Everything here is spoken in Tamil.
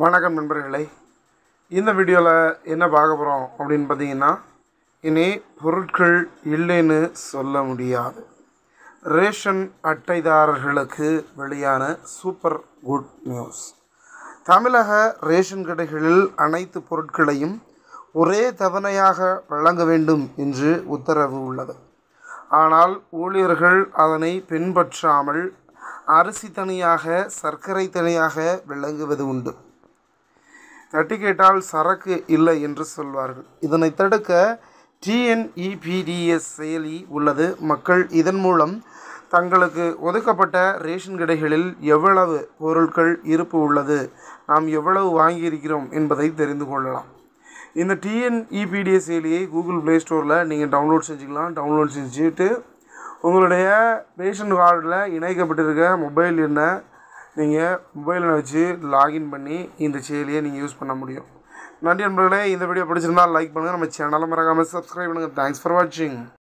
வணக்கம் நண்பர்களே இந்த வீடியோவில் என்ன பார்க்க போகிறோம் அப்படின்னு பார்த்தீங்கன்னா இனி பொருட்கள் இல்லைன்னு சொல்ல முடியாது ரேஷன் அட்டைதாரர்களுக்கு வெளியான சூப்பர் குட் நியூஸ் தமிழக ரேஷன் கடைகளில் அனைத்து பொருட்களையும் ஒரே தவணையாக வழங்க வேண்டும் என்று உத்தரவு உள்ளது ஆனால் ஊழியர்கள் அதனை பின்பற்றாமல் அரிசி தனியாக சர்க்கரை தனியாக விளங்குவது உண்டு தட்டி கேட்டால் சரக்கு இல்லை என்று சொல்வார்கள் இதனை தடுக்க டிஎன்இபிடிஎஸ் e செயலி உள்ளது மக்கள் இதன் மூலம் தங்களுக்கு ஒதுக்கப்பட்ட ரேஷன் கடைகளில் எவ்வளவு பொருட்கள் இருப்பு உள்ளது நாம் எவ்வளவு வாங்கியிருக்கிறோம் என்பதை தெரிந்து கொள்ளலாம் இந்த டிஎன்இபிடிஎஸ் e செயலியை கூகுள் ப்ளே ஸ்டோரில் நீங்கள் டவுன்லோட் செஞ்சுக்கலாம் டவுன்லோட் செஞ்சுட்டு உங்களுடைய ரேஷன் கார்டில் இணைக்கப்பட்டிருக்க மொபைல் எண்ணை நீங்கள் மொபைலில் வச்சு லாகின் பண்ணி இந்த செயலியை நீங்கள் யூஸ் பண்ண முடியும் நன்றி நண்பர்களே இந்த வீடியோ பிடிச்சிருந்தால் லைக் பண்ணுங்கள் நம்ம சேனலை மறக்காமல் சப்ஸ்கிரைப் பண்ணுங்கள் தேங்க்ஸ் ஃபார் வாட்சிங்